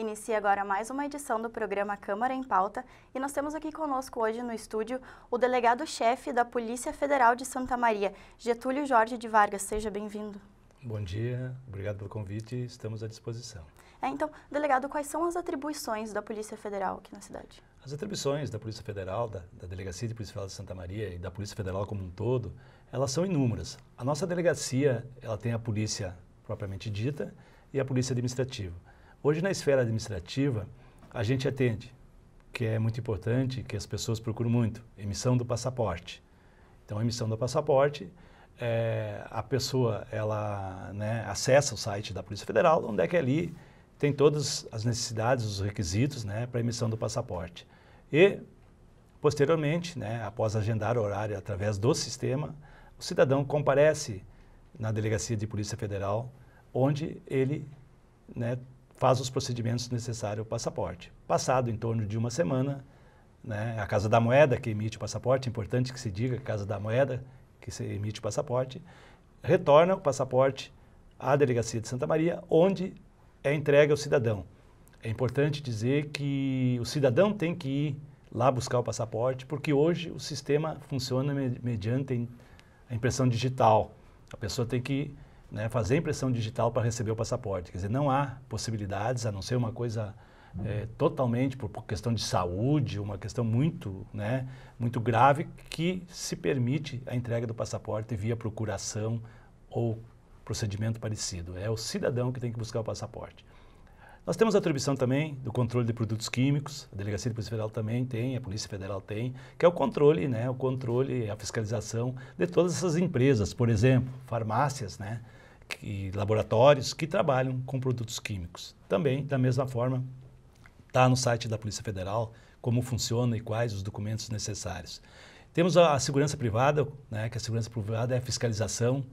Inicia agora mais uma edição do programa Câmara em Pauta e nós temos aqui conosco hoje no estúdio o delegado-chefe da Polícia Federal de Santa Maria, Getúlio Jorge de Vargas. Seja bem-vindo. Bom dia, obrigado pelo convite, estamos à disposição. É, então, delegado, quais são as atribuições da Polícia Federal aqui na cidade? As atribuições da Polícia Federal, da, da, Delegacia de Polícia Federal de Santa Maria e da Polícia Federal como um todo, elas são inúmeras. A nossa delegacia, ela tem a polícia propriamente dita e a polícia administrativa. Hoje, na esfera administrativa, a gente atende, que é muito importante, que as pessoas procuram muito, emissão do passaporte. Então, a emissão do passaporte, é, a pessoa ela né, acessa o site da Polícia Federal, onde é que é ali tem todas as necessidades, os requisitos né, para emissão do passaporte. E, posteriormente, né, após agendar o horário através do sistema, o cidadão comparece na Delegacia de Polícia Federal, onde ele né, faz os procedimentos necessários ao passaporte. Passado em torno de uma semana, né, a Casa da Moeda que emite o passaporte, é importante que se diga que a Casa da Moeda que emite o passaporte, retorna o passaporte à delegacia de Santa Maria, onde é entregue ao cidadão. É importante dizer que o cidadão tem que ir lá buscar o passaporte, porque hoje o sistema funciona mediante a impressão digital. A pessoa tem que né, fazer impressão digital para receber o passaporte. Quer dizer, não há possibilidades, a não ser uma coisa é, totalmente por questão de saúde, uma questão muito, né, muito grave, que se permite a entrega do passaporte via procuração ou procedimento parecido. É o cidadão que tem que buscar o passaporte. Nós temos a atribuição também do controle de produtos químicos, a Delegacia de Polícia Federal também tem, a Polícia Federal tem, que é o controle, né, o controle, a fiscalização de todas essas empresas, por exemplo, farmácias, né, e laboratórios que trabalham com produtos químicos. Também, da mesma forma, está no site da Polícia Federal como funciona e quais os documentos necessários. Temos a, a segurança privada, né, que a segurança privada é a fiscalização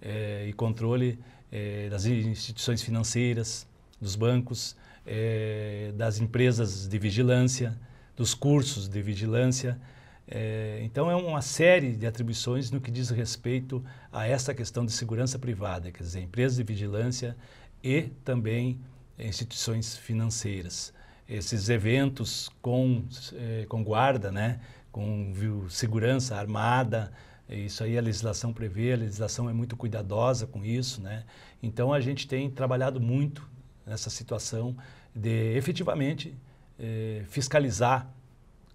é, e controle é, das instituições financeiras, dos bancos, é, das empresas de vigilância, dos cursos de vigilância, é, então, é uma série de atribuições no que diz respeito a essa questão de segurança privada, quer dizer, empresas de vigilância e também eh, instituições financeiras. Esses eventos com, eh, com guarda, né, com viu, segurança armada, eh, isso aí a legislação prevê, a legislação é muito cuidadosa com isso. Né? Então, a gente tem trabalhado muito nessa situação de efetivamente eh, fiscalizar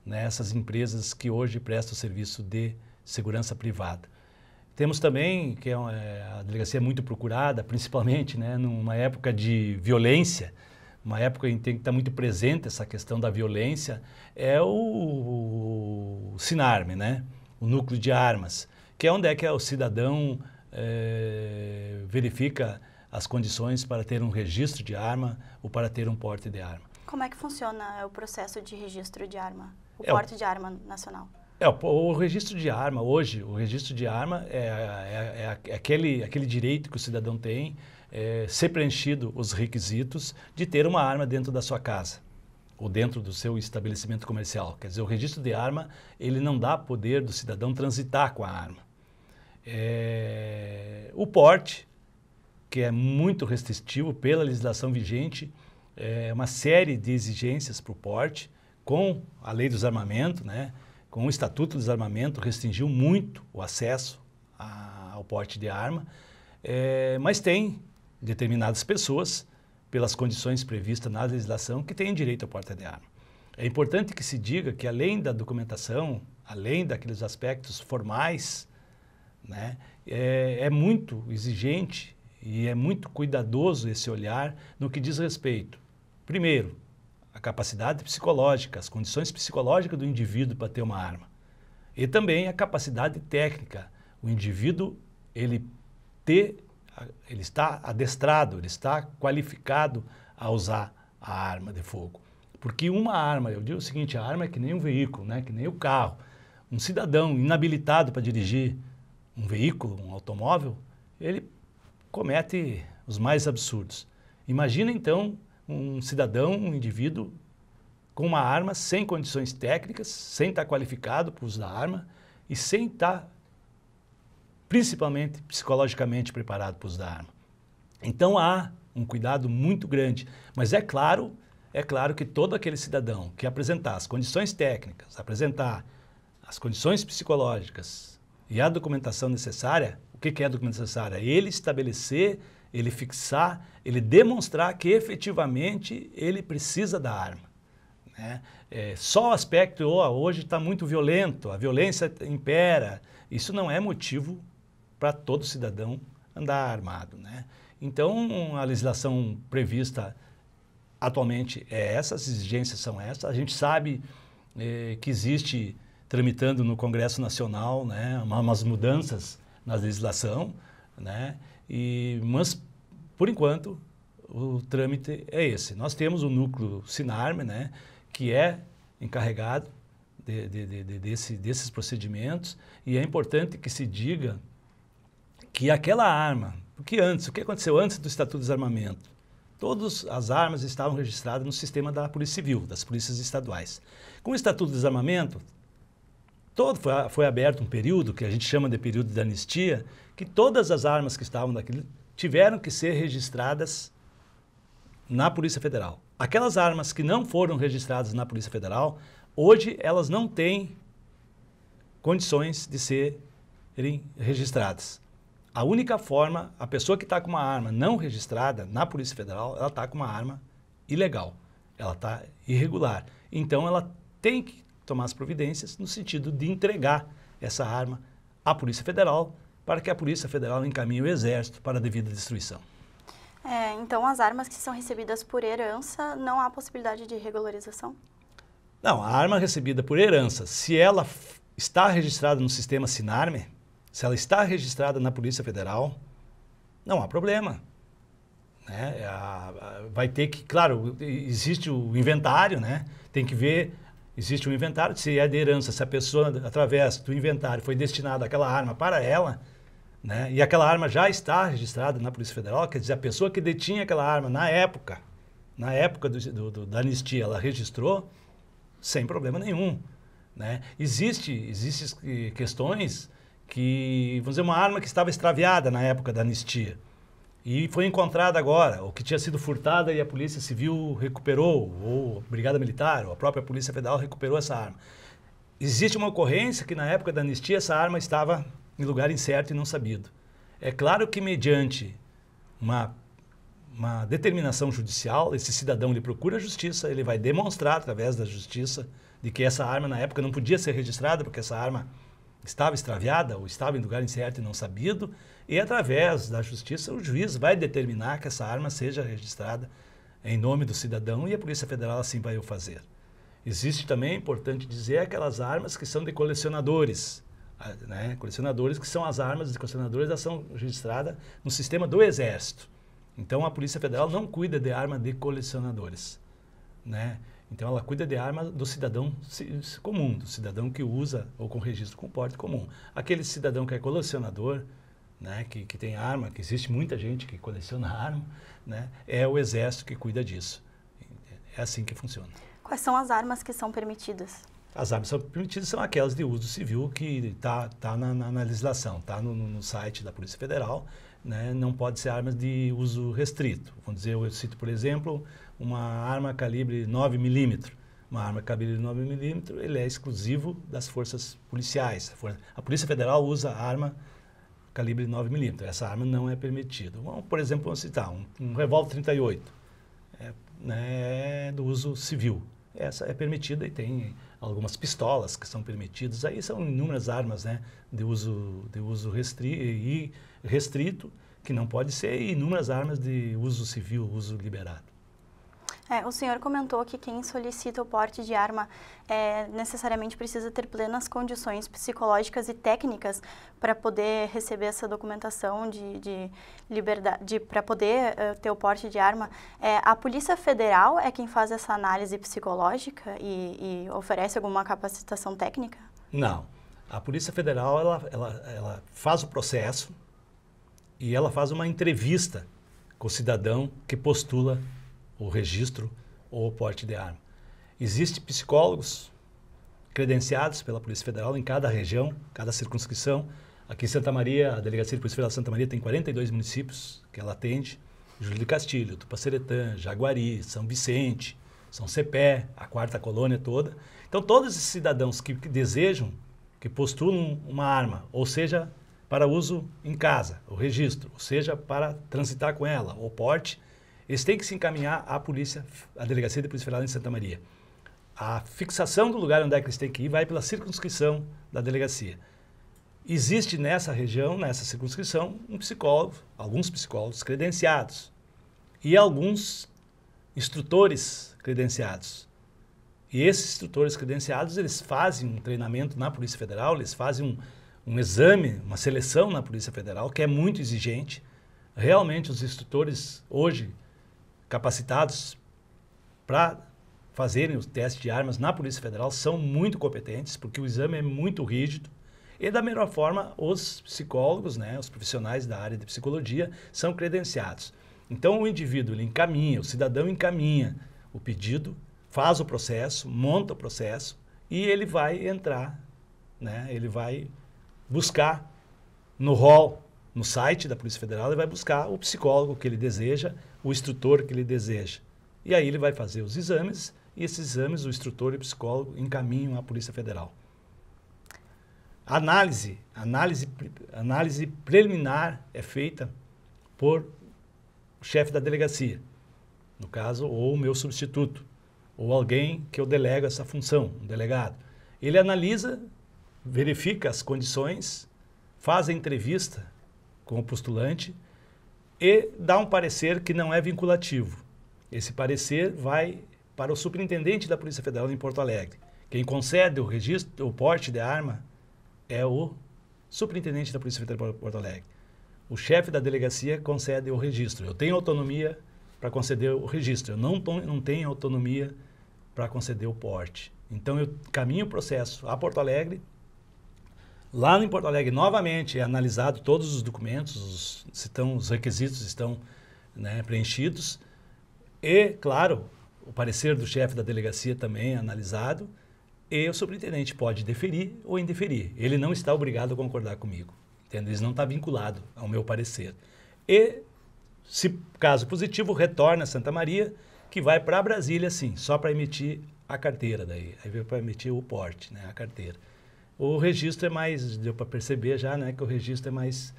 né, essas empresas que hoje prestam serviço de segurança privada. Temos também, que é, é a delegacia é muito procurada, principalmente né, numa época de violência, uma época em que tem que estar muito presente essa questão da violência, é o, o, o SINARME, né? o Núcleo de Armas, que é onde é que o cidadão é, verifica as condições para ter um registro de arma ou para ter um porte de arma. Como é que funciona o processo de registro de arma? o é, porte de arma nacional? É, o, o, registro de arma, hoje, o registro de arma é, é, é, é aquele, aquele direito que o cidadão tem é, ser preenchido os requisitos de ter uma arma dentro da sua casa ou dentro do seu estabelecimento comercial. Quer dizer, o registro de arma, ele não dá poder do cidadão transitar com a arma. É, o porte, que é muito restritivo pela legislação vigente, é uma série de exigências para o porte, com a lei do desarmamento, né, com o estatuto do desarmamento, restringiu muito o acesso a, ao porte de arma, é, mas tem determinadas pessoas, pelas condições previstas na legislação, que têm direito ao porte de arma. É importante que se diga que, além da documentação, além daqueles aspectos formais, né, é, é muito exigente e é muito cuidadoso esse olhar no que diz respeito, primeiro, a capacidade psicológica, as condições psicológicas do indivíduo para ter uma arma. E também a capacidade técnica. O indivíduo, ele ter, ele está adestrado, ele está qualificado a usar a arma de fogo. Porque uma arma, eu digo o seguinte, a arma é que nem um veículo, né? que nem o um carro. Um cidadão inabilitado para dirigir um veículo, um automóvel, ele comete os mais absurdos. Imagina então um cidadão, um indivíduo, com uma arma sem condições técnicas, sem estar tá qualificado para o uso da arma e sem estar, tá principalmente, psicologicamente preparado para o uso da arma. Então há um cuidado muito grande, mas é claro, é claro que todo aquele cidadão que apresentar as condições técnicas, apresentar as condições psicológicas e a documentação necessária, o que é a documentação necessária? Ele estabelecer ele fixar, ele demonstrar que efetivamente ele precisa da arma. Né? É, só o aspecto, oh, hoje está muito violento, a violência impera, isso não é motivo para todo cidadão andar armado. Né? Então, a legislação prevista atualmente é essa, as exigências são essas. A gente sabe é, que existe, tramitando no Congresso Nacional, né, umas mudanças na legislação, né, e, mas, por enquanto, o trâmite é esse. Nós temos o núcleo Sinarme, né, que é encarregado de, de, de, desse, desses procedimentos, e é importante que se diga que aquela arma, porque antes, o que aconteceu antes do Estatuto de Desarmamento? Todas as armas estavam registradas no sistema da Polícia Civil, das polícias estaduais. Com o Estatuto de Desarmamento, todo foi, foi aberto um período que a gente chama de período de anistia, que todas as armas que estavam naquele tiveram que ser registradas na Polícia Federal. Aquelas armas que não foram registradas na Polícia Federal, hoje elas não têm condições de serem registradas. A única forma, a pessoa que está com uma arma não registrada na Polícia Federal, ela está com uma arma ilegal, ela está irregular. Então ela tem que tomar as providências no sentido de entregar essa arma à Polícia Federal para que a Polícia Federal encaminhe o Exército para a devida destruição. É, então, as armas que são recebidas por herança, não há possibilidade de regularização? Não, a arma recebida por herança, se ela está registrada no sistema Sinarme, se ela está registrada na Polícia Federal, não há problema. Né? É vai ter que, claro, existe o inventário, né? tem que ver Existe um inventário, se é de herança, se a pessoa, através do inventário, foi destinada aquela arma para ela, né? e aquela arma já está registrada na Polícia Federal, quer dizer, a pessoa que detinha aquela arma na época, na época do, do, do, da anistia, ela registrou sem problema nenhum. Né? Existe, existe eh, questões que, vamos dizer, uma arma que estava extraviada na época da anistia. E foi encontrada agora, o que tinha sido furtada e a Polícia Civil recuperou, ou a Brigada Militar, ou a própria Polícia Federal recuperou essa arma. Existe uma ocorrência que na época da anistia essa arma estava em lugar incerto e não sabido. É claro que mediante uma, uma determinação judicial, esse cidadão ele procura a justiça, ele vai demonstrar através da justiça de que essa arma na época não podia ser registrada porque essa arma estava extraviada ou estava em lugar incerto e não sabido, e através da justiça, o juiz vai determinar que essa arma seja registrada em nome do cidadão e a Polícia Federal assim vai o fazer. Existe também, é importante dizer, aquelas armas que são de colecionadores. Né? Colecionadores que são as armas de colecionadores, elas são registradas no sistema do Exército. Então a Polícia Federal não cuida de arma de colecionadores. Né? Então ela cuida de arma do cidadão comum, do cidadão que usa ou com registro com porte comum. Aquele cidadão que é colecionador, né, que, que tem arma, que existe muita gente que coleciona arma, né, é o Exército que cuida disso. É assim que funciona. Quais são as armas que são permitidas? As armas são permitidas são aquelas de uso civil que está tá na, na, na legislação, está no, no, site da Polícia Federal. Né? Não pode ser armas de uso restrito. Vamos dizer, eu cito, por exemplo, uma arma calibre 9mm. Uma arma calibre 9mm, ele é exclusivo das forças policiais. A Polícia Federal usa arma calibre 9mm. Essa arma não é permitida. Vamos, por exemplo, vamos citar um, um revólver 38, é, né, do uso civil. Essa é permitida e tem algumas pistolas que são permitidas. Aí são inúmeras armas né, de uso, de uso restri restrito, que não pode ser, e inúmeras armas de uso civil, uso liberado. É, o senhor comentou que quem solicita o porte de arma é, necessariamente precisa ter plenas condições psicológicas e técnicas para poder receber essa documentação de, de liberdade, para poder uh, ter o porte de arma. É, a Polícia Federal é quem faz essa análise psicológica e, e, oferece alguma capacitação técnica? Não. A Polícia Federal ela, ela, ela faz o processo e ela faz uma entrevista com o cidadão que postula o registro ou o porte de arma. Existem psicólogos credenciados pela Polícia Federal em cada região, cada circunscrição. Aqui em Santa Maria, a Delegacia de Polícia Federal de Santa Maria tem 42 municípios que ela atende. Júlio de Castilho, Tupaceretã, Jaguari, São Vicente, São Cepé, a quarta colônia toda. Então, todos esses cidadãos que, que desejam, que postulam uma arma, ou seja, para uso em casa, o registro, ou seja, para transitar com ela, o porte, eles têm que se encaminhar à polícia, à delegacia de polícia federal em Santa Maria. A fixação do lugar onde é que eles têm que ir vai pela circunscrição da delegacia. Existe nessa região, nessa circunscrição, um psicólogo, alguns psicólogos credenciados e alguns instrutores credenciados. E esses instrutores credenciados, eles fazem um treinamento na Polícia Federal, eles fazem um, um exame, uma seleção na Polícia Federal, que é muito exigente. Realmente, os instrutores hoje capacitados para fazerem os testes de armas na Polícia Federal, são muito competentes, porque o exame é muito rígido. E da melhor forma, os psicólogos, né, os profissionais da área de psicologia, são credenciados. Então o indivíduo ele encaminha, o cidadão encaminha o pedido, faz o processo, monta o processo e ele vai entrar, né, ele vai buscar no rol no site da Polícia Federal e vai buscar o psicólogo que ele deseja, o instrutor que ele deseja. E aí ele vai fazer os exames e esses exames o instrutor e o psicólogo encaminham à Polícia Federal. Análise, análise, análise preliminar é feita por o chefe da delegacia, no caso, ou o meu substituto, ou alguém que eu delego essa função, um delegado. Ele analisa, verifica as condições, faz a entrevista com o postulante e dá um parecer que não é vinculativo. Esse parecer vai para o superintendente da Polícia Federal em Porto Alegre. Quem concede o registro, o porte de arma é o superintendente da Polícia Federal de Porto Alegre. O chefe da delegacia concede o registro. Eu tenho autonomia para conceder o registro. Eu não, não tenho autonomia para conceder o porte. Então, eu caminho o processo a Porto Alegre, Lá em Porto Alegre, novamente, é analisado todos os documentos, os, se estão, os requisitos estão né, preenchidos. E, claro, o parecer do chefe da delegacia também é analisado. E o superintendente pode deferir ou indeferir. Ele não está obrigado a concordar comigo. Entende? Ele não está vinculado ao meu parecer. E, se caso positivo, retorna a Santa Maria, que vai para Brasília, sim, só para emitir a carteira daí. Aí vai para emitir o porte, né, a carteira. O registro é mais, deu para perceber já, né, que o registro é mais,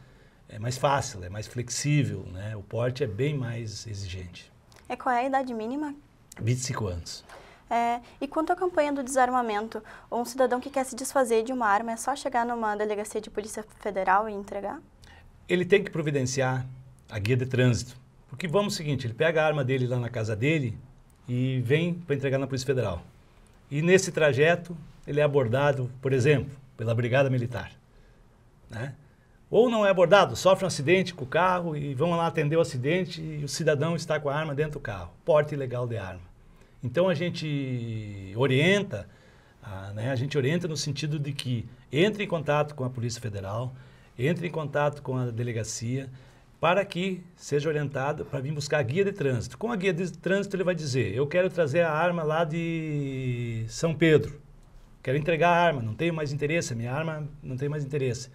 é mais fácil, é mais flexível, né? O porte é bem mais exigente. É qual é a idade mínima? 25 anos. É, e quanto à campanha do desarmamento, um cidadão que quer se desfazer de uma arma é só chegar numa delegacia de polícia federal e entregar? Ele tem que providenciar a guia de trânsito. Porque vamos o seguinte, ele pega a arma dele lá na casa dele e vem para entregar na Polícia Federal. E nesse trajeto, ele é abordado, por exemplo, pela Brigada Militar. Né? Ou não é abordado, sofre um acidente com o carro e vão lá atender o acidente e o cidadão está com a arma dentro do carro. Porte ilegal de arma. Então a gente orienta, né, a gente orienta no sentido de que entre em contato com a Polícia Federal, entre em contato com a delegacia, para que seja orientado para vir buscar a guia de trânsito. Com a guia de trânsito, ele vai dizer: Eu quero trazer a arma lá de São Pedro. Quero entregar a arma, não tenho mais interesse, minha arma não tem mais interesse.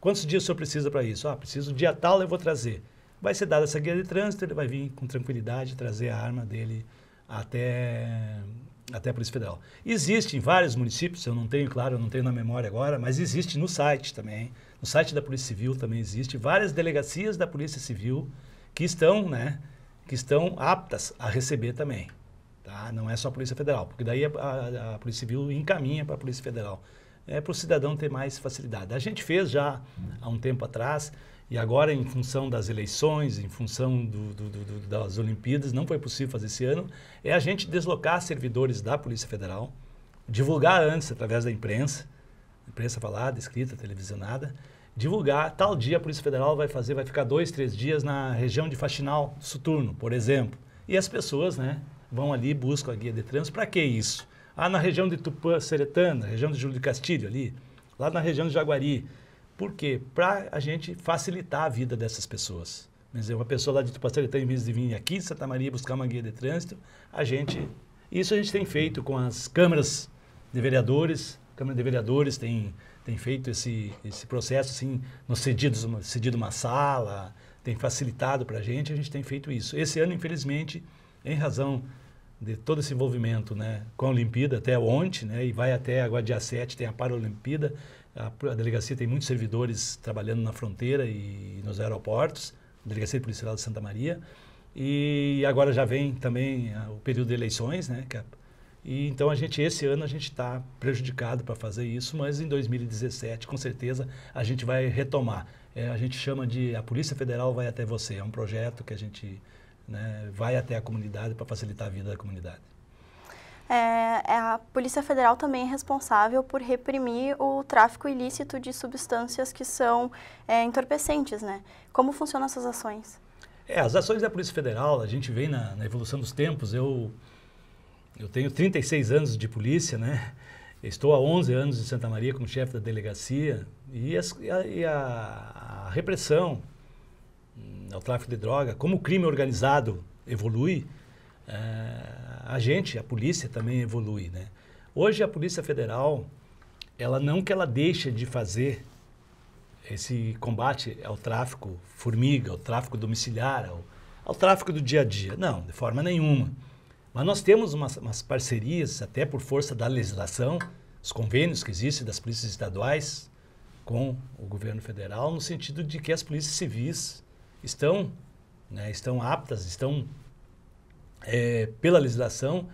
Quantos dias o senhor precisa para isso? Ah, preciso dia tal, eu vou trazer. Vai ser dada essa guia de trânsito, ele vai vir com tranquilidade trazer a arma dele até, até a Polícia Federal. Existe em vários municípios, eu não tenho, claro, eu não tenho na memória agora, mas existe no site também. No site da Polícia Civil também existe várias delegacias da Polícia Civil que estão, né, que estão aptas a receber também. Tá? Não é só a Polícia Federal, porque daí a, a, a Polícia Civil encaminha para a Polícia Federal. É para o cidadão ter mais facilidade. A gente fez já há um tempo atrás, e agora, em função das eleições, em função do, do, do, das Olimpíadas, não foi possível fazer esse ano, é a gente deslocar servidores da Polícia Federal, divulgar antes através da imprensa, imprensa falada, escrita, televisionada, divulgar, tal dia a Polícia Federal vai fazer, vai ficar dois, três dias na região de Faxinal, Suturno, por exemplo. E as pessoas, né, vão ali e buscam a guia de trânsito. Para que isso? Ah, na região de Tupã, Seretana, região de Júlio de Castilho ali, lá na região de Jaguari. Por quê? Para a gente facilitar a vida dessas pessoas. Quer dizer, uma pessoa lá de Tupã Seretana, em vez de vir aqui em Santa Maria buscar uma guia de trânsito, a gente... Isso a gente tem feito com as câmaras de vereadores, Câmara de Vereadores tem, tem feito esse, esse processo, assim, nos cedidos, cedido uma sala, tem facilitado para a gente, a gente tem feito isso. Esse ano, infelizmente, em razão de todo esse envolvimento né, com a Olimpíada até ontem, né, e vai até agora dia 7, tem a Paralimpíada. A, a delegacia tem muitos servidores trabalhando na fronteira e nos aeroportos, a Delegacia de Policial de Santa Maria. E agora já vem também a, ah, o período de eleições, né? É, e então a gente esse ano a gente está prejudicado para fazer isso, mas em 2017 com certeza a gente vai retomar. É, a gente chama de a Polícia Federal vai até você. É um projeto que a gente né, vai até a comunidade para facilitar a vida da comunidade. É, é, a Polícia Federal também é responsável por reprimir o tráfico ilícito de substâncias que são é, entorpecentes, né? Como funcionam essas ações? É, as ações da Polícia Federal, a gente vem na, na, evolução dos tempos. Eu, eu tenho 36 anos de polícia, né? Estou há 11 anos em Santa Maria como chefe da delegacia. E, as, e a, e a, a repressão ao tráfico de droga, como o crime organizado evolui, eh, a gente, a polícia também evolui, né? Hoje a Polícia Federal, ela não que ela deixa de fazer esse combate ao tráfico formiga, ao tráfico domiciliar, ao, ao tráfico do dia a dia. Não, de forma nenhuma. Mas nós temos umas, umas, parcerias, até por força da legislação, os convênios que existem das polícias estaduais com o governo federal, no sentido de que as polícias civis estão, né, estão aptas, estão é, pela legislação,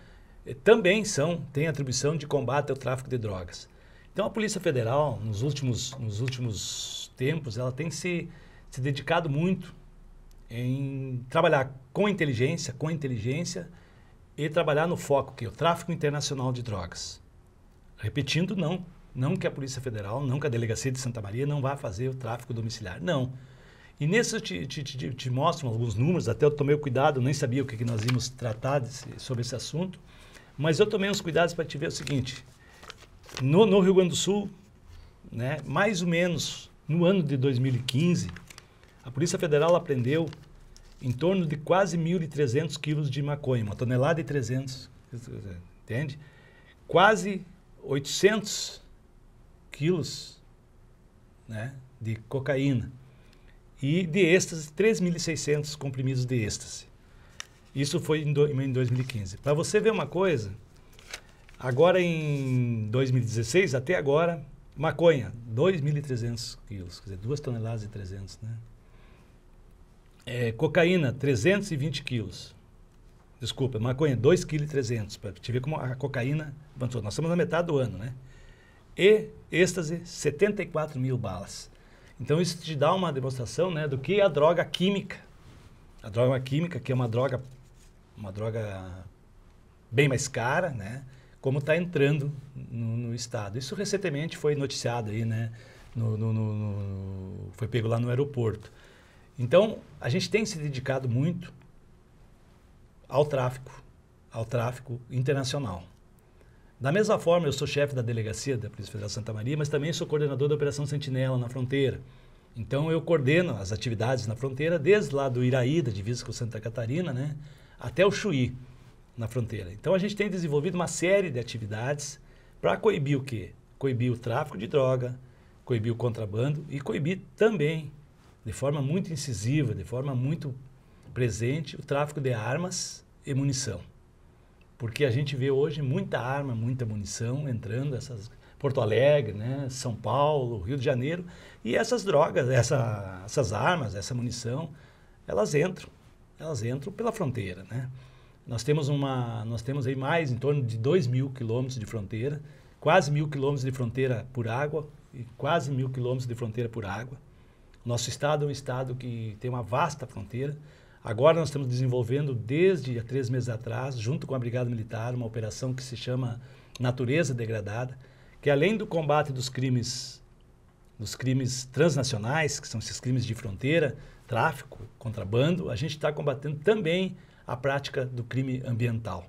é, também são, têm atribuição de combate ao tráfico de drogas. Então a Polícia Federal, nos últimos, nos últimos tempos, ela tem se, se dedicado muito em trabalhar com inteligência, com inteligência e trabalhar no foco que é o tráfico internacional de drogas. Repetindo, não, não que a Polícia Federal, não que a delegacia de Santa Maria não vá fazer o tráfico domiciliar, não. E nesse eu te, te, te, te mostro alguns números, até eu tomei cuidado, nem sabia o que, que nós íamos tratar desse, sobre esse assunto, mas eu tomei uns cuidados para te ver o seguinte. No, no Rio Grande do Sul, né, mais ou menos no ano de 2015, a Polícia Federal apreendeu em torno de quase 1.300 quilos de maconha, uma tonelada e 300, entende? Quase 800 quilos né, de cocaína e de êxtase, 3.600 comprimidos de êxtase. Isso foi em, do, em 2015. Para você ver uma coisa, agora em 2016, até agora, maconha, 2.300 quilos, quer dizer, 2 toneladas e 300, né? É, cocaína, 320 quilos. Desculpa, maconha, 2,3 kg, para te ver como a cocaína avançou. Nós estamos na metade do ano, né? E êxtase, 74 mil balas. Então isso te dá uma demonstração né, do que é a droga química. A droga química, que é uma droga, uma droga bem mais cara, né? Como está entrando no, no, Estado. Isso recentemente foi noticiado aí, né? No, no, no, foi pego lá no aeroporto. Então, a gente tem se dedicado muito ao tráfico, ao tráfico internacional. Da mesma forma, eu sou chefe da delegacia da Polícia Federal Santa Maria, mas também sou coordenador da Operação Sentinela na fronteira. Então eu coordeno as atividades na fronteira, desde lá do Iraí, da divisa com Santa Catarina, né, até o Chuí, na fronteira. Então a gente tem desenvolvido uma série de atividades para coibir o quê? Coibir o tráfico de droga, coibir o contrabando e coibir também, de forma muito incisiva, de forma muito presente, o tráfico de armas e munição porque a gente vê hoje muita arma, muita munição entrando, essas Porto Alegre, né, São Paulo, Rio de Janeiro, e essas drogas, essa, essas armas, essa munição, elas entram, elas entram pela fronteira, né? Nós temos uma, nós temos aí mais em torno de 2 mil quilômetros de fronteira, quase mil quilômetros de fronteira por água e quase mil quilômetros de fronteira por água. Nosso estado é um estado que tem uma vasta fronteira. Agora nós estamos desenvolvendo, desde há três meses atrás, junto com a Brigada Militar, uma operação que se chama Natureza Degradada, que além do combate dos crimes, dos crimes transnacionais, que são esses crimes de fronteira, tráfico, contrabando, a gente está combatendo também a prática do crime ambiental.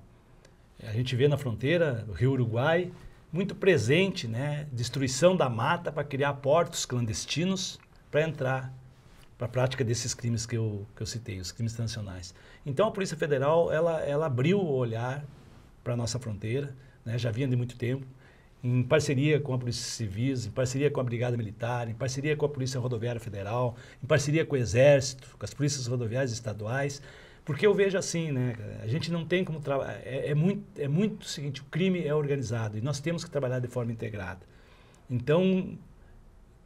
A gente vê na fronteira, no Rio Uruguai, muito presente, né? Destruição da mata para criar portos clandestinos para entrar para a prática desses crimes que eu, que eu citei, os crimes transnacionais. Então a Polícia Federal ela, ela abriu o olhar para a nossa fronteira, né? já vinha de muito tempo, em parceria com a Polícia Civil, em parceria com a Brigada Militar, em parceria com a Polícia Rodoviária Federal, em parceria com o Exército, com as polícias rodoviárias estaduais, porque eu vejo assim, né? A gente não tem como trabalhar. É, é, muito, é muito o seguinte: o crime é organizado e nós temos que trabalhar de forma integrada. Então,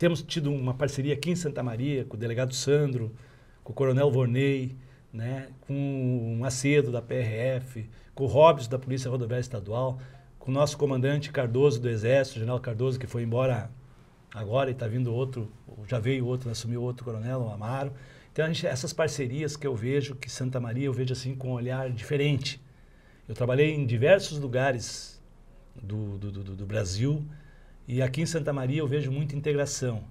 temos tido uma parceria aqui em Santa Maria com o delegado Sandro, com o coronel Vorney, né, com o Macedo da PRF, com o Robson da Polícia Rodoviária Estadual, com o nosso comandante Cardoso do Exército, o general Cardoso, que foi embora agora e está vindo outro, já veio outro, assumiu outro coronel, o Amaro. Então, gente, essas parcerias que eu vejo, que Santa Maria eu vejo assim com um olhar diferente. Eu trabalhei em diversos lugares do, do, do, do Brasil, e aqui em Santa Maria eu vejo muita integração.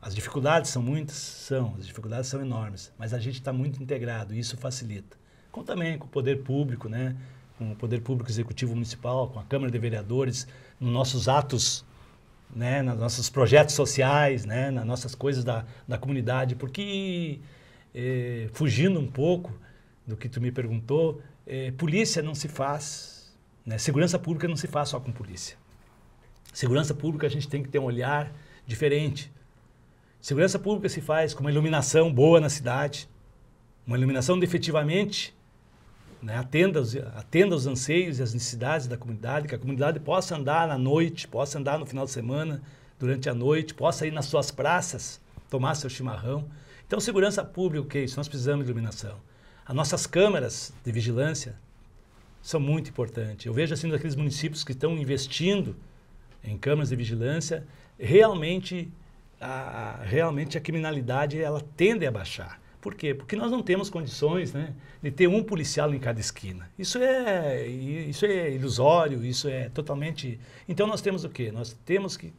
As dificuldades são muitas? São, as dificuldades são enormes, mas a gente está muito integrado e isso facilita. Com também com o poder público, né? com o poder público executivo municipal, com a Câmara de Vereadores, nos nossos atos, né? nos nossos projetos sociais, né? nas nossas coisas da, da comunidade, porque, eh, fugindo um pouco do que tu me perguntou, eh, polícia não se faz, né? segurança pública não se faz só com polícia. Segurança pública a gente tem que ter um olhar diferente. Segurança pública se faz com uma iluminação boa na cidade, uma iluminação que efetivamente né, atenda, os, atenda os anseios e as necessidades da comunidade, que a comunidade possa andar na noite, possa andar no final de semana, durante a noite, possa ir nas suas praças tomar seu chimarrão. Então, segurança pública, o que é isso? Nós precisamos de iluminação. As nossas câmeras de vigilância são muito importantes. Eu vejo assim daqueles municípios que estão investindo em câmeras de vigilância, realmente a, realmente a criminalidade ela tende a baixar. Por quê? Porque nós não temos condições né, de ter um policial em cada esquina. Isso é, isso é ilusório, isso é totalmente. Então nós temos o quê? Nós temos que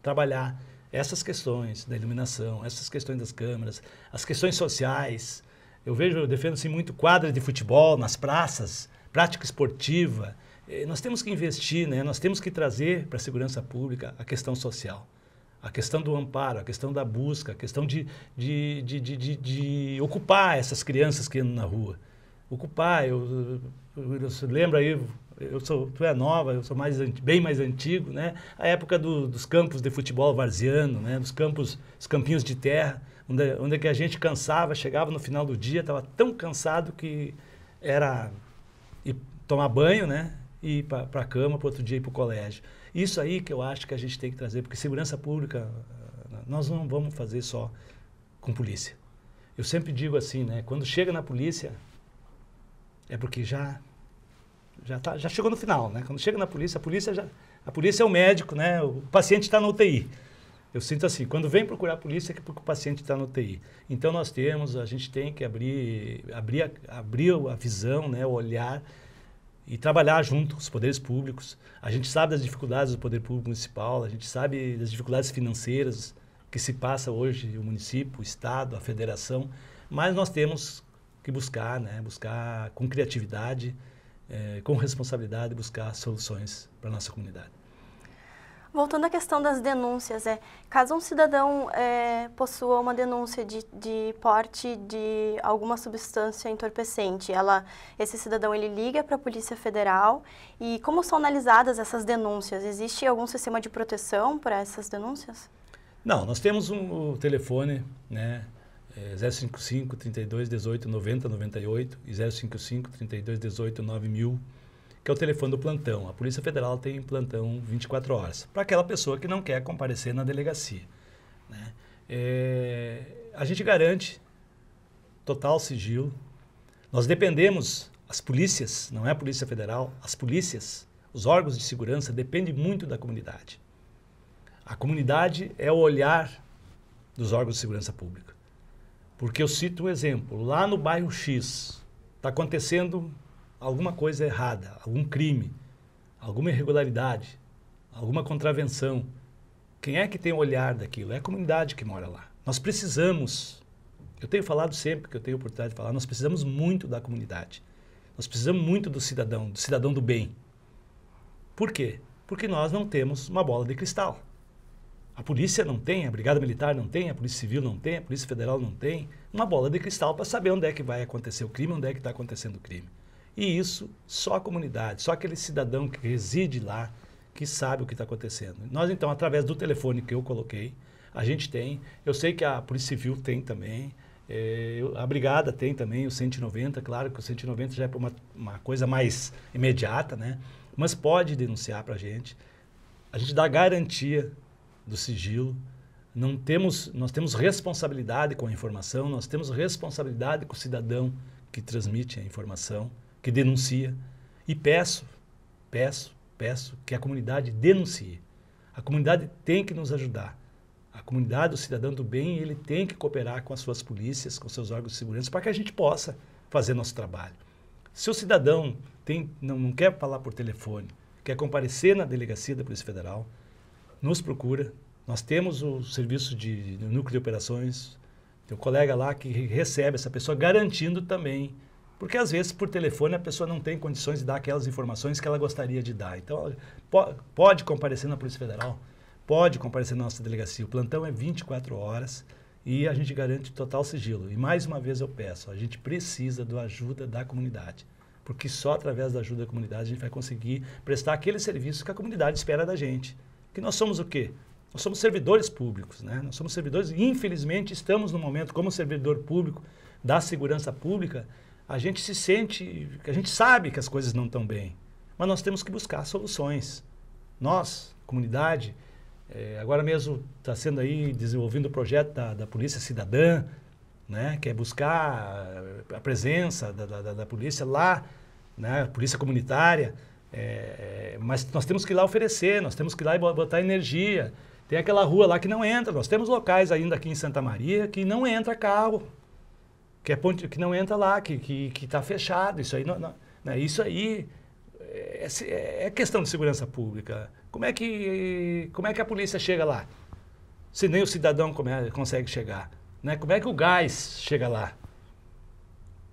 trabalhar essas questões da iluminação, essas questões das câmeras, as questões sociais. Eu vejo, eu defendo assim, muito quadras de futebol nas praças, prática esportiva, eh, nós temos que investir, né? nós temos que trazer para a segurança pública a questão social, a questão do amparo, a questão da busca, a questão de, de, de, de, de, de ocupar essas crianças que andam na rua. Ocupar, eu, eu, eu lembro aí, eu sou, tu é nova, eu sou mais, bem mais antigo, né? A época do, dos campos de futebol varziano, né? Dos campos, os campinhos de terra, onde, onde que a gente cansava, chegava no final do dia, estava tão cansado que era ir tomar banho, né? e ir para a cama, para outro dia ir para o colégio. Isso aí que eu acho que a gente tem que trazer, porque segurança pública, eh, nós não vamos fazer só com polícia. Eu sempre digo assim, né? Quando chega na polícia, é porque já já, tá, já chegou no final, né? Quando chega na polícia, a polícia já a polícia é o médico, né? O paciente está na UTI. Eu sinto assim, quando vem procurar a polícia é porque o paciente está na UTI. Então nós temos, a gente tem que abrir abrir a, abrir a visão, né? O olhar e trabalhar junto com os poderes públicos. A gente sabe das dificuldades do poder público municipal, a gente sabe das dificuldades financeiras que se passa hoje o município, o estado, a federação, mas nós temos que buscar, né, buscar com criatividade, eh, com responsabilidade, buscar soluções para nossa comunidade. Voltando à questão das denúncias, é, caso um cidadão é, possua uma denúncia de, de porte de alguma substância entorpecente, ela, esse cidadão ele liga para a Polícia Federal e como são analisadas essas denúncias? Existe algum sistema de proteção para essas denúncias? Não, nós temos um, telefone, né, é, 055 3218 9098 e 055 3218 9000 que é o telefone do plantão. A Polícia Federal tem plantão 24 horas, para aquela pessoa que não quer comparecer na delegacia. Né? É, a gente garante total sigilo. Nós dependemos, as polícias, não é a Polícia Federal, as polícias, os órgãos de segurança dependem muito da comunidade. A comunidade é o olhar dos órgãos de segurança pública. Porque eu cito um exemplo. Lá no bairro X, está acontecendo alguma coisa errada, algum crime, alguma irregularidade, alguma contravenção. Quem é que tem o olhar daquilo? É a comunidade que mora lá. Nós precisamos, eu tenho falado sempre que eu tenho oportunidade de falar, nós precisamos muito da comunidade. Nós precisamos muito do cidadão, do cidadão do bem. Por quê? Porque nós não temos uma bola de cristal. A polícia não tem, a Brigada Militar não tem, a Polícia Civil não tem, a Polícia Federal não tem uma bola de cristal para saber onde é que vai acontecer o crime, onde é que está acontecendo o crime. E isso só a comunidade, só aquele cidadão que reside lá, que sabe o que está acontecendo. Nós, então, através do telefone que eu coloquei, a gente tem, eu sei que a Polícia Civil tem também, é, a Brigada tem também, o 190, claro que o 190 já é uma, uma coisa mais imediata, né? Mas pode denunciar para a gente. A gente dá garantia do sigilo. Não temos, nós temos responsabilidade com a informação, nós temos responsabilidade com o cidadão que transmite a informação que denuncia. E peço, peço, peço que a comunidade denuncie. A comunidade tem que nos ajudar. A comunidade, o cidadão do bem, ele tem que cooperar com as suas polícias, com seus órgãos de segurança, para que a gente possa fazer nosso trabalho. Se o cidadão tem, não, não quer falar por telefone, quer comparecer na delegacia da Polícia Federal, nos procura. Nós temos o serviço de, de núcleo de operações, tem um colega lá que recebe essa pessoa, garantindo também porque às vezes por telefone a pessoa não tem condições de dar aquelas informações que ela gostaria de dar. Então, pode comparecer na Polícia Federal, pode comparecer na nossa delegacia. O plantão é 24 horas e a gente garante total sigilo. E mais uma vez eu peço, a gente precisa da ajuda da comunidade. Porque só através da ajuda da comunidade a gente vai conseguir prestar aquele serviço que a comunidade espera da gente. Que nós somos o quê? Nós somos servidores públicos, né? Nós somos servidores e, infelizmente, estamos no momento, como servidor público da segurança pública, a gente se sente, a gente sabe que as coisas não estão bem, mas nós temos que buscar soluções. Nós, comunidade, é, agora mesmo está sendo aí desenvolvido o projeto da, da Polícia Cidadã, né, que é buscar a presença da, da, da polícia lá, né, polícia comunitária, é, mas nós temos que ir lá oferecer, nós temos que ir lá e botar energia. Tem aquela rua lá que não entra, nós temos locais ainda aqui em Santa Maria que não entra carro, que, é ponto, que não entra lá, que está que, que tá fechado. Isso aí, não, não, né, isso aí é, é, é, questão de segurança pública. Como é, que, como é que a polícia chega lá? Se nem o cidadão come, consegue chegar. Né? Como é que o gás chega lá?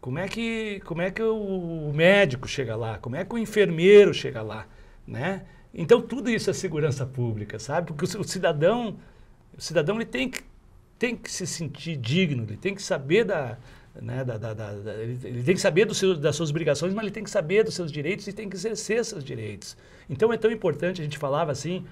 Como é que, como é que o médico chega lá? Como é que o enfermeiro chega lá? Né? Então, tudo isso é segurança pública, sabe? Porque o, o cidadão, o cidadão ele tem, que, tem que se sentir digno, ele tem que saber da, né, da, da, da, ele, ele, tem que saber seu, das suas obrigações, mas ele tem que saber dos seus direitos e tem que exercer seus direitos. Então é tão importante, a gente falava assim,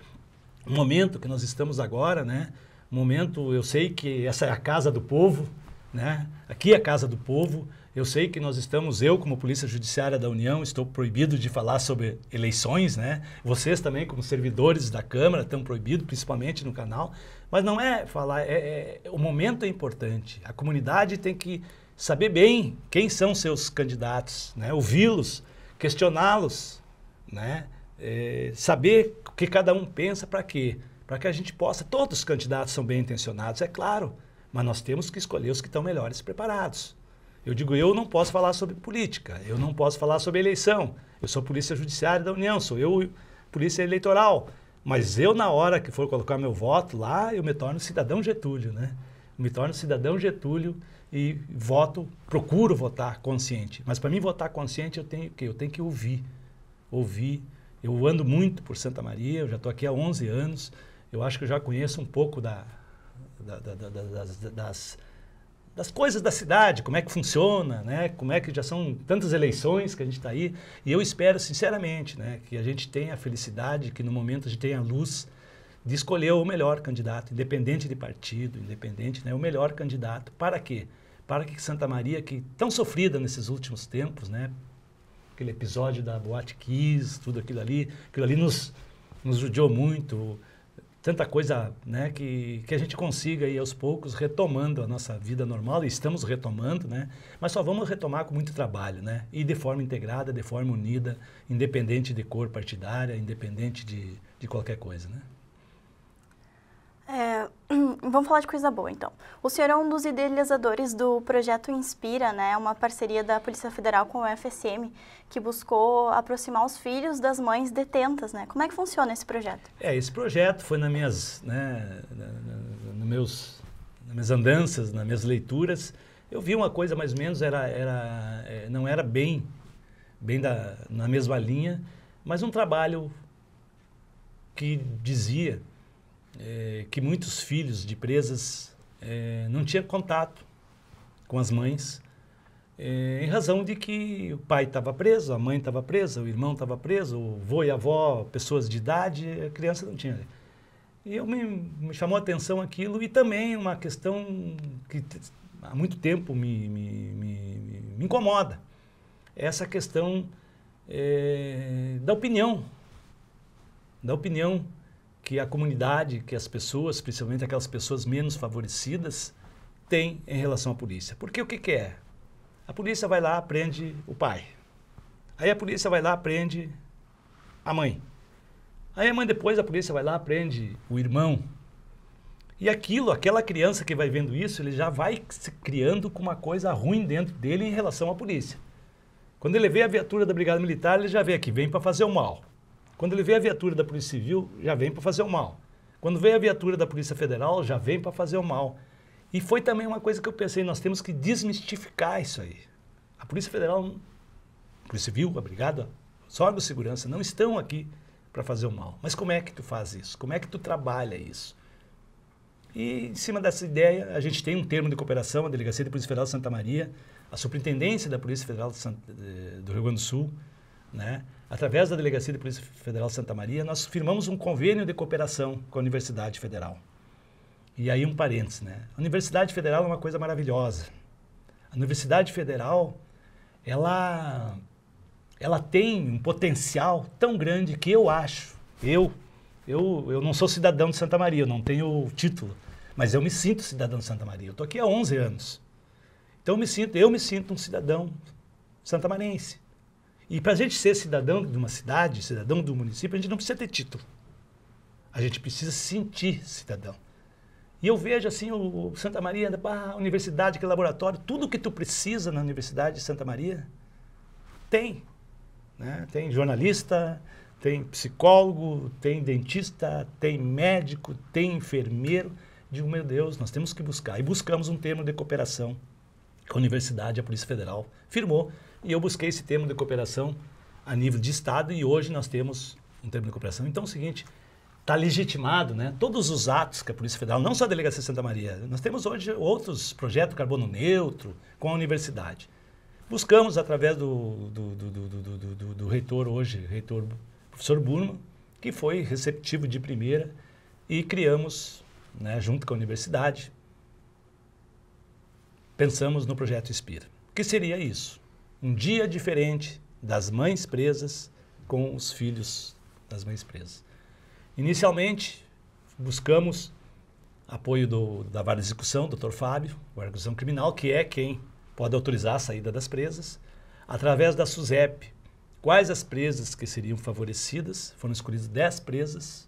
o momento que nós estamos agora, né? Momento, eu sei que essa é a casa do povo, né? Aqui é a casa do povo. Eu sei que nós estamos, eu como Polícia Judiciária da União, estou proibido de falar sobre eleições, né? Vocês também, como servidores da Câmara, estão proibidos, principalmente no canal. Mas não é falar, é, é o momento é importante. A comunidade tem que saber bem quem são seus candidatos, né? ouvi-los, questioná-los, né? É, saber o que cada um pensa para quê? Para que a gente possa, todos os candidatos são bem intencionados, é claro, mas nós temos que escolher os que estão melhores preparados. Eu digo, eu não posso falar sobre política, eu não posso falar sobre eleição, eu sou Polícia Judiciária da União, sou eu Polícia Eleitoral, mas eu, na hora que for colocar meu voto lá, eu me torno cidadão Getúlio, né? Eu me torno cidadão Getúlio e voto, procuro votar consciente. Mas para mim votar consciente eu tenho que eu tenho que ouvir, ouvir. Eu ando muito por Santa Maria, eu já estou aqui há 11 anos. Eu acho que eu já conheço um pouco da, da, da, das, das, das coisas da cidade, como é que funciona, né? Como é que já são tantas eleições que a gente está aí. E eu espero sinceramente, né, que a gente tenha a felicidade, que no momento a gente tenha a luz de escolher o melhor candidato, independente de partido, independente, né, o melhor candidato. Para quê? Para que Santa Maria, que tão sofrida nesses últimos tempos, né, aquele episódio da Boate Kiss, tudo aquilo ali, aquilo ali nos, nos judiou muito, tanta coisa né, que, que a gente consiga ir aos poucos retomando a nossa vida normal, e estamos retomando, né, mas só vamos retomar com muito trabalho, né, e de forma integrada, de forma unida, independente de cor partidária, independente de, de qualquer coisa. Né. É, vamos falar de coisa boa, então. O senhor é um dos idealizadores do projeto Inspira, né? É uma parceria da Polícia Federal com o FSM, que buscou aproximar os filhos das mães detentas, né? Como é que funciona esse projeto? É, esse projeto foi nas minhas, né, nos meus, nas minhas andanças, nas minhas leituras. Eu vi uma coisa mais ou menos, era, era, é, não era bem, bem da, na mesma linha, mas um trabalho que dizia é, que muitos filhos de presas é, não tinham contato com as mães, é, em razão de que o pai estava preso, a mãe estava presa, o irmão estava preso, o vô e a avó, pessoas de idade, a criança não tinha. E eu me, me chamou a atenção aquilo e também uma questão que há muito tempo me, me, me, me incomoda, essa questão da opinião, da opinião que a comunidade, que as pessoas, principalmente aquelas pessoas menos favorecidas, têm em relação à polícia. Porque o que, que é? A polícia vai lá, prende o pai. Aí a polícia vai lá, prende a mãe. Aí a mãe depois a polícia vai lá, prende o irmão. E aquilo, aquela criança que vai vendo isso, ele já vai se criando com uma coisa ruim dentro dele em relação à polícia. Quando ele vê a viatura da Brigada Militar, ele já vê que vem para fazer o mal. Quando ele vê a viatura da Polícia Civil, já vem para fazer o mal. Quando vê a viatura da Polícia Federal, já vem para fazer o mal. E foi também uma coisa que eu pensei, nós temos que desmistificar isso aí. A Polícia Federal, a Polícia Civil, a Brigada, os órgãos de segurança não estão aqui para fazer o mal. Mas como é que tu faz isso? Como é que tu trabalha isso? E em cima dessa ideia, a gente tem um termo de cooperação, a Delegacia da Polícia Federal de Santa Maria, a Superintendência da Polícia Federal eh, do Rio Grande do Sul, né? Através da Delegacia de Polícia Federal Santa Maria, nós firmamos um convênio de cooperação com a Universidade Federal. E aí um parênteses, né? A Universidade Federal é uma coisa maravilhosa. A Universidade Federal, ela, ela tem um potencial tão grande que eu acho, eu, eu, eu não sou cidadão de Santa Maria, eu não tenho título, mas eu me sinto cidadão de Santa Maria. Eu estou aqui há 11 anos. Então eu me sinto, eu me sinto um cidadão santamarense. E para a gente ser cidadão de uma cidade, cidadão do município, a gente não precisa ter título. A gente precisa se sentir cidadão. E eu vejo assim o, Santa Maria, a né, universidade, aquele laboratório, tudo que tu precisa na Universidade de Santa Maria tem. Né? Tem jornalista, tem psicólogo, tem dentista, tem médico, tem enfermeiro. Digo, meu Deus, nós temos que buscar. E buscamos um termo de cooperação que a Universidade e a Polícia Federal firmou e eu busquei esse termo de cooperação a nível de Estado e hoje nós temos um termo de cooperação. Então é o seguinte, está legitimado, né? Todos os atos que a Polícia Federal, não só a Delegacia Santa Maria, nós temos hoje outros projetos, carbono neutro, com a universidade. Buscamos, através do, do, do, do reitor hoje, reitor professor Burma, que foi receptivo de primeira, e criamos, né, junto com a universidade, pensamos no projeto Inspira. O que seria isso? um dia diferente das mães presas com os filhos das mães presas. Inicialmente, buscamos apoio do, da Vara de Execução, Dr. Fábio, o Execução Criminal, que é quem pode autorizar a saída das presas, através da SUSEP. Quais as presas que seriam favorecidas? Foram escolhidas 10 presas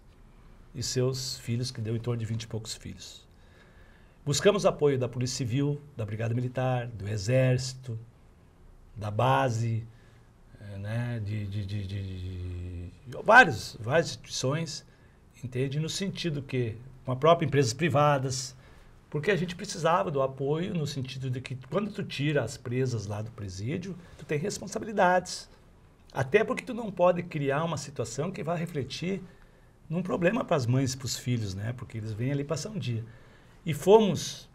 e seus filhos, que deu em torno de 20 e poucos filhos. Buscamos apoio da Polícia Civil, da Brigada Militar, do Exército, da base, eh, né, de, de, de, de, vários, várias instituições, entende? No sentido que, com a própria empresas privadas, porque a gente precisava do apoio no sentido de que quando tu tira as presas lá do presídio, tu tem responsabilidades. Até porque tu não pode criar uma situação que vá refletir num problema para as mães e para os filhos, né? Porque eles vêm ali passar um dia. E fomos,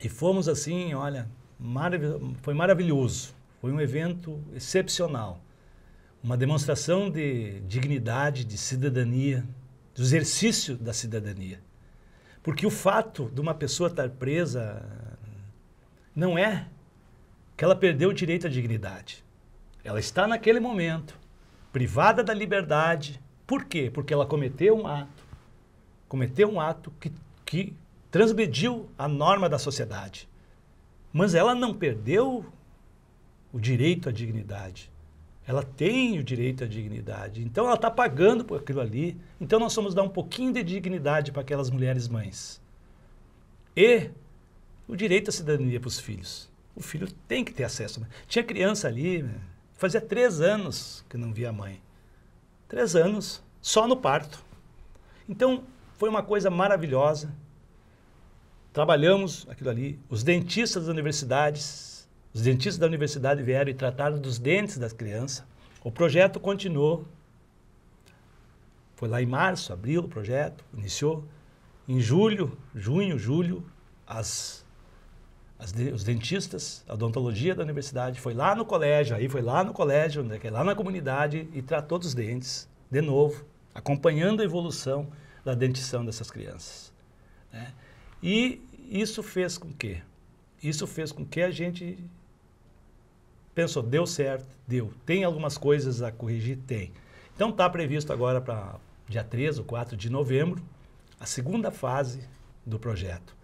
e fomos assim, olha, marav foi maravilhoso. Foi um evento excepcional. Uma demonstração de dignidade, de cidadania, do exercício da cidadania. Porque o fato de uma pessoa estar presa não é que ela perdeu o direito à dignidade. Ela está naquele momento privada da liberdade. Por quê? Porque ela cometeu um ato, cometeu um ato que, que transgrediu a norma da sociedade. Mas ela não perdeu o direito à dignidade. Ela tem o direito à dignidade. Então ela está pagando por aquilo ali. Então nós vamos dar um pouquinho de dignidade para aquelas mulheres mães. E o direito à cidadania para os filhos. O filho tem que ter acesso. Né? Tinha criança ali, né? fazia três anos que não via a mãe. Três anos, só no parto. Então foi uma coisa maravilhosa. Trabalhamos aquilo ali. Os dentistas das universidades, os dentistas da universidade vieram e trataram dos dentes das crianças. O projeto continuou. Foi lá em março, abril, o projeto iniciou. Em julho, junho, julho, as, as de, os dentistas, a odontologia da universidade foi lá no colégio, aí foi lá no colégio, né, é lá na comunidade e tratou dos dentes, de novo, acompanhando a evolução da dentição dessas crianças. Né? E isso fez com que? Isso fez com que a gente pensou, deu certo, deu. Tem algumas coisas a corrigir? Tem. Então está previsto agora para dia 3 ou 4 de novembro a segunda fase do projeto.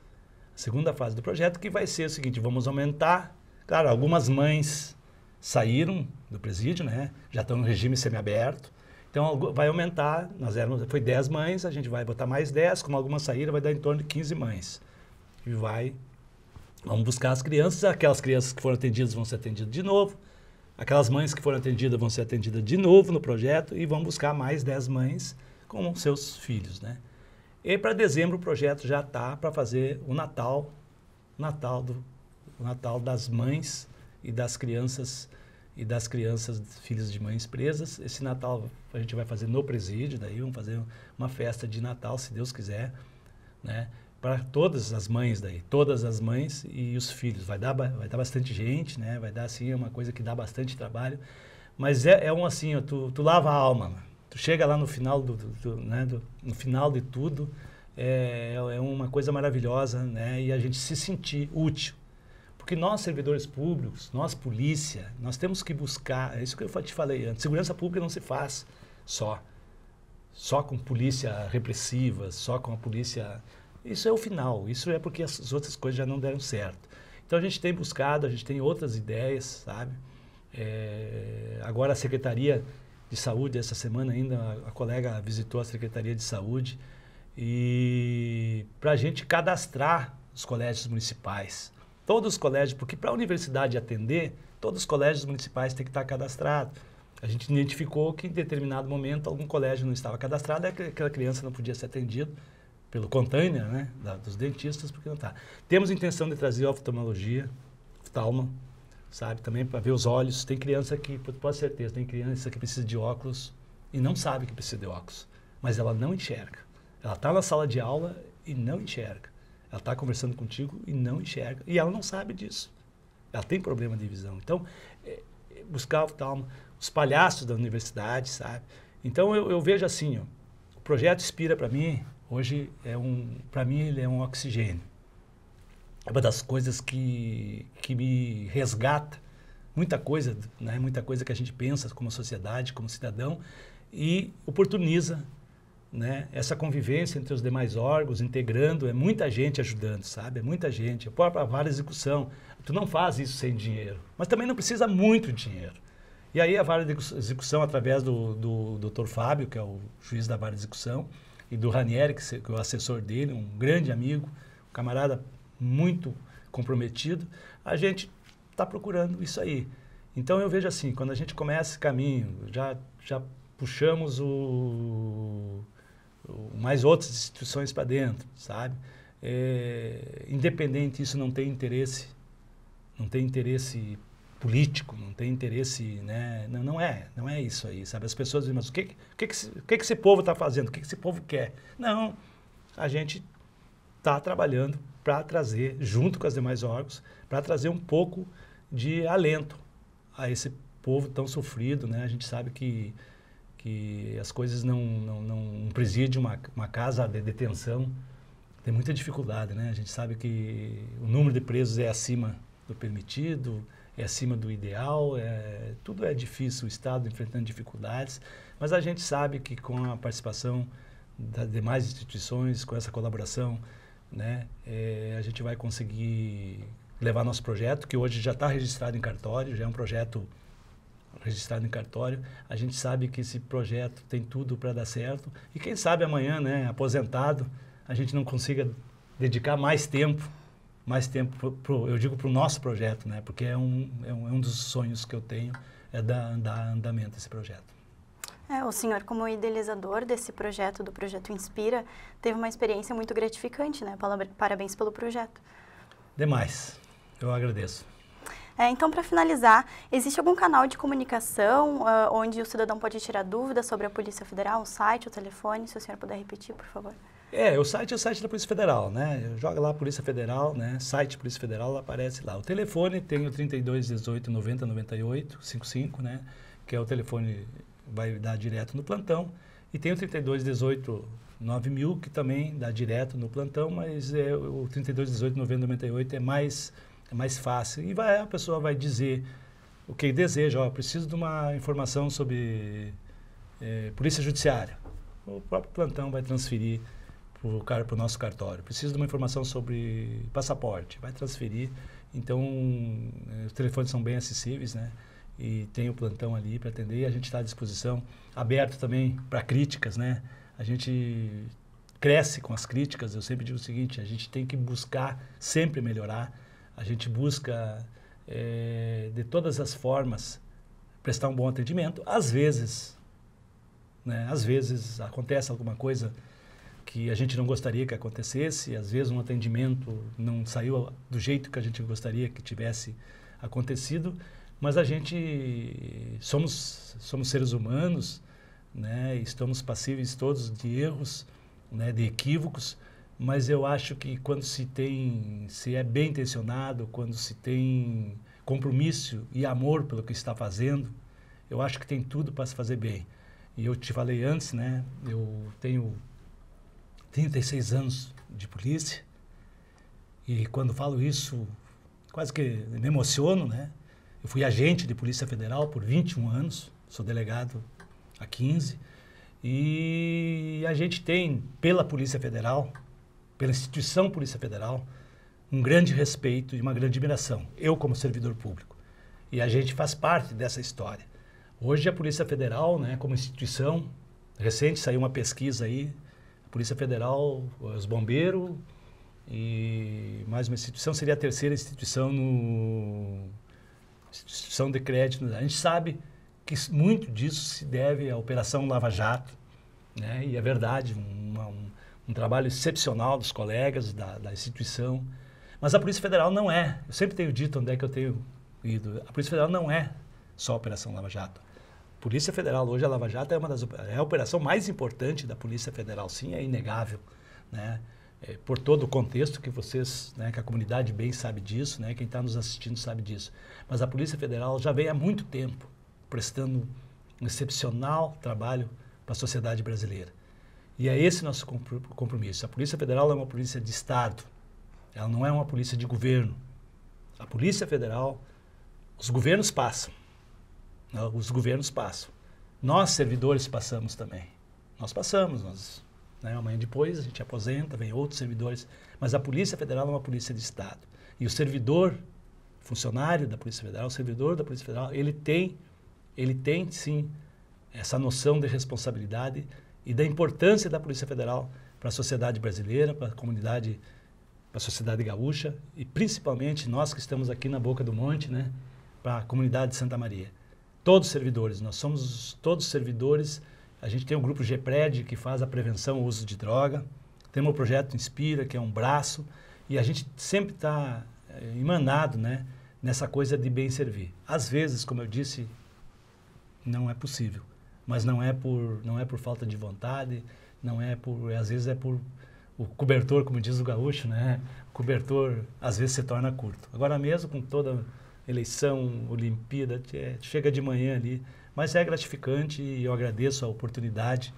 A segunda fase do projeto que vai ser o seguinte, vamos aumentar. Claro, algumas mães saíram do presídio, né? Já estão no regime semiaberto então vai aumentar, nós éramos, foi 10 mães, a gente vai botar mais 10, como algumas saíram, vai dar em torno de 15 mães. E vai, vamos buscar as crianças, aquelas crianças que foram atendidas vão ser atendidas de novo, aquelas mães que foram atendidas vão ser atendidas de novo no projeto e vão buscar mais 10 mães com seus filhos, né? E para dezembro o projeto já está para fazer o Natal, Natal do o Natal das mães e das crianças e das crianças filhas de mães presas. Esse Natal a gente vai fazer no presídio, daí vamos fazer uma festa de Natal, se Deus quiser, né? Para todas as mães daí, todas as mães e os filhos. Vai dar, vai dar bastante gente, né? Vai dar assim uma coisa que dá bastante trabalho, mas é, é um assim, ó, tu, tu lava a alma. Tu chega lá no final do, do, do né? Do, no final de tudo, é, é uma coisa maravilhosa, né? E a gente se sentir útil porque nós, servidores públicos, nós, polícia, nós temos que buscar, é isso que eu te falei antes, segurança pública não se faz só. Só com polícia repressiva, só com a polícia... Isso é o final, isso é porque as outras coisas já não deram certo. Então a gente tem buscado, a gente tem outras ideias, sabe? É, agora a Secretaria de Saúde, essa semana ainda, a, a colega visitou a Secretaria de Saúde e para a gente cadastrar os colégios municipais. Todos os colégios, porque para a universidade atender, todos os colégios municipais têm que estar cadastrados. A gente identificou que em determinado momento algum colégio não estava cadastrado, e aquela criança não podia ser atendida pelo container, né, da, dos dentistas, porque não está. Temos intenção de trazer oftalmologia, oftalma, sabe, também para ver os olhos. Tem criança que, pode certeza, tem criança que precisa de óculos e não sabe que precisa de óculos, mas ela não enxerga. Ela está na sala de aula e não enxerga. Ela está conversando contigo e não enxerga. E ela não sabe disso. Ela tem problema de visão. Então, é, é, buscar os palhaços da universidade, sabe? Então, eu, eu vejo assim, ó, o projeto Inspira, para mim, hoje, é um, para mim, ele é um oxigênio. É uma das coisas que, que me resgata muita coisa, né? muita coisa que a gente pensa como sociedade, como cidadão, e oportuniza né? Essa convivência entre os demais órgãos, integrando, é muita gente ajudando, sabe? É muita gente. É a própria vara execução, tu não faz isso sem dinheiro, mas também não precisa muito dinheiro. E aí a vara de execução, através do, do, Dr. Fábio, que é o juiz da vara de execução, e do Ranieri, que, que é o assessor dele, um grande amigo, um camarada muito comprometido, a gente está procurando isso aí. Então eu vejo assim, quando a gente começa esse caminho, já, já puxamos o mais outras instituições para dentro, sabe? É, independente isso não tem interesse, não tem interesse político, não tem interesse, né? Não, não é, não é isso aí, sabe? As pessoas dizem, mas o que, o que, que, esse, o que, que esse povo está fazendo? O que, que esse povo quer? Não, a gente está trabalhando para trazer, junto com as demais órgãos, para trazer um pouco de alento a esse povo tão sofrido, né? A gente sabe que que as coisas não, não, não um presídio, uma, uma casa de detenção, tem muita dificuldade, né? A gente sabe que o número de presos é acima do permitido, é acima do ideal, é, tudo é difícil, o Estado enfrentando dificuldades, mas a gente sabe que com a participação das demais instituições, com essa colaboração, né, é, a gente vai conseguir levar nosso projeto, que hoje já está registrado em cartório, já é um projeto registrado em cartório. A gente sabe que esse projeto tem tudo para dar certo. E quem sabe amanhã, né, aposentado, a gente não consiga dedicar mais tempo, mais tempo, pro, pro, eu digo para o nosso projeto, né? Porque é um, é um, é, um, dos sonhos que eu tenho, é dar, dar andamento a esse projeto. É, o senhor, como idealizador desse projeto, do Projeto Inspira, teve uma experiência muito gratificante, né? Parabéns pelo projeto. Demais. Eu agradeço. É, então, para finalizar, existe algum canal de comunicação uh, onde o cidadão pode tirar dúvidas sobre a Polícia Federal, um site, o telefone, se o senhor puder repetir, por favor? É, o site é o site da Polícia Federal, né? Joga lá Polícia Federal, né? Site Polícia Federal, aparece lá. O telefone tem o 32 18 90 98 55, né? Que é o telefone vai dar direto no plantão. E tem o 32 18 9000, que também dá direto no plantão, mas é, o 32 18 90 98 é mais é mais fácil. E vai, a pessoa vai dizer o que deseja. oh, preciso de uma informação sobre eh, polícia judiciária. O próprio plantão vai transferir para o nosso cartório. Preciso de uma informação sobre passaporte. Vai transferir. Então, eh, os telefones são bem acessíveis, né? E tem o plantão ali para atender. E a gente está à disposição, aberto também para críticas, né? A gente cresce com as críticas. Eu sempre digo o seguinte: a gente tem que buscar sempre melhorar. A gente busca, é, de todas as formas, prestar um bom atendimento. Às vezes, né, às vezes acontece alguma coisa que a gente não gostaria que acontecesse, às vezes um atendimento não saiu do jeito que a gente gostaria que tivesse acontecido, mas a gente somos, somos seres humanos, né, estamos passíveis todos de erros, né, de equívocos, mas eu acho que quando se tem, se é bem intencionado, quando se tem compromisso e amor pelo que está fazendo, eu acho que tem tudo para se fazer bem. E eu te falei antes, né? Eu tenho 36 anos de polícia e quando falo isso, quase que me emociono, né? Eu fui agente de Polícia Federal por 21 anos, sou delegado há 15. E a gente tem, pela Polícia Federal, pela instituição Polícia Federal, um grande respeito e uma grande admiração. Eu, como servidor público. E a gente faz parte dessa história. Hoje, a Polícia Federal, né, como instituição, recente saiu uma pesquisa aí, a Polícia Federal, os bombeiros e mais uma instituição, seria a terceira instituição no. instituição de crédito. A gente sabe que muito disso se deve à Operação Lava Jato, né? e é verdade, uma, um, um trabalho excepcional dos colegas, da, da instituição. Mas a Polícia Federal não é. Eu sempre tenho dito onde é que eu tenho ido. A Polícia Federal não é só a Operação Lava Jato. Polícia Federal hoje a Lava Jato é uma das é a operação mais importante da Polícia Federal, sim, é inegável, né? É, por todo o contexto que vocês, né, que a comunidade bem sabe disso, né? Quem está nos assistindo sabe disso. Mas a Polícia Federal já vem há muito tempo prestando um excepcional trabalho para a sociedade brasileira. E é esse nosso compromisso. A Polícia Federal é uma polícia de Estado, ela não é uma polícia de governo. A Polícia Federal, os governos passam, né? os governos passam. Nós, servidores, passamos também. Nós passamos, nós, né? amanhã depois a gente aposenta, vem outros servidores, mas a Polícia Federal é uma polícia de Estado. E o servidor, funcionário da Polícia Federal, o servidor da Polícia Federal, ele tem, ele tem sim essa noção de responsabilidade e da importância da Polícia Federal para a sociedade brasileira, para a comunidade, para a sociedade gaúcha e principalmente nós que estamos aqui na boca do monte, né, para a comunidade de Santa Maria. Todos servidores, nós somos todos servidores. A gente tem o um grupo GPRED que faz a prevenção ao uso de droga. Temos o projeto Inspira, que é um braço, e a gente sempre está eh, emanado, né, nessa coisa de bem servir. Às vezes, como eu disse, não é possível mas não é por não é por falta de vontade, não é por às vezes é por o cobertor, como diz o gaúcho, né? O cobertor às vezes se torna curto. Agora mesmo com toda eleição, Olimpíada, é, chega de manhã ali, mas é gratificante e eu agradeço a oportunidade,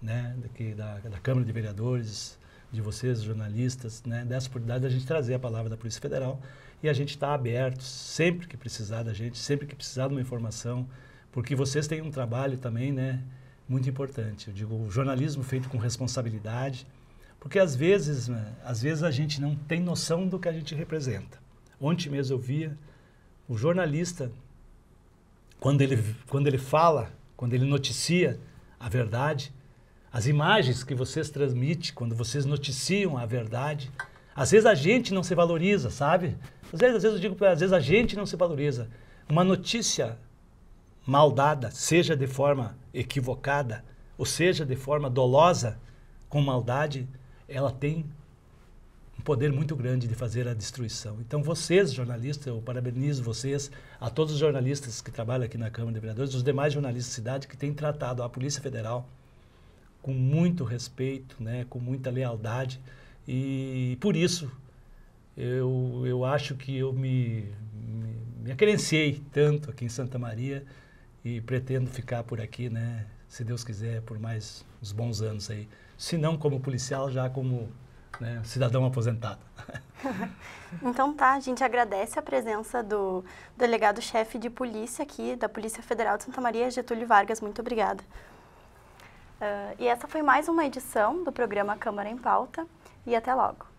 né, daqui da, da Câmara de Vereadores, de vocês, jornalistas, né, dessa oportunidade da gente trazer a palavra da Polícia Federal e a gente está aberto sempre que precisar da gente, sempre que precisar de uma informação, porque vocês têm um trabalho também, né? Muito importante. Eu digo, jornalismo feito com responsabilidade, porque às vezes, né, às vezes a gente não tem noção do que a gente representa. Ontem mesmo eu via o jornalista quando ele quando ele fala, quando ele noticia a verdade, as imagens que vocês transmitem, quando vocês noticiam a verdade, às vezes a gente não se valoriza, sabe? Às vezes, às vezes eu digo às vezes a gente não se valoriza. Uma notícia maldada seja de forma equivocada, ou seja de forma dolosa, com maldade, ela tem um poder muito grande de fazer a destruição. Então, vocês, jornalistas, eu parabenizo vocês, a todos os jornalistas que trabalham aqui na Câmara de Vereadores, os demais jornalistas da cidade que têm tratado a Polícia Federal com muito respeito, né, com muita lealdade. E por isso, eu, eu acho que eu me, me, me tanto aqui em Santa Maria e pretendo ficar por aqui, né? Se Deus quiser, por mais uns bons anos aí. Se não como policial, já como né, cidadão aposentado. então tá, a gente agradece a presença do delegado-chefe de polícia aqui, da Polícia Federal de Santa Maria, Getúlio Vargas. Muito obrigada. Uh, e essa foi mais uma edição do programa Câmara em Pauta e até logo.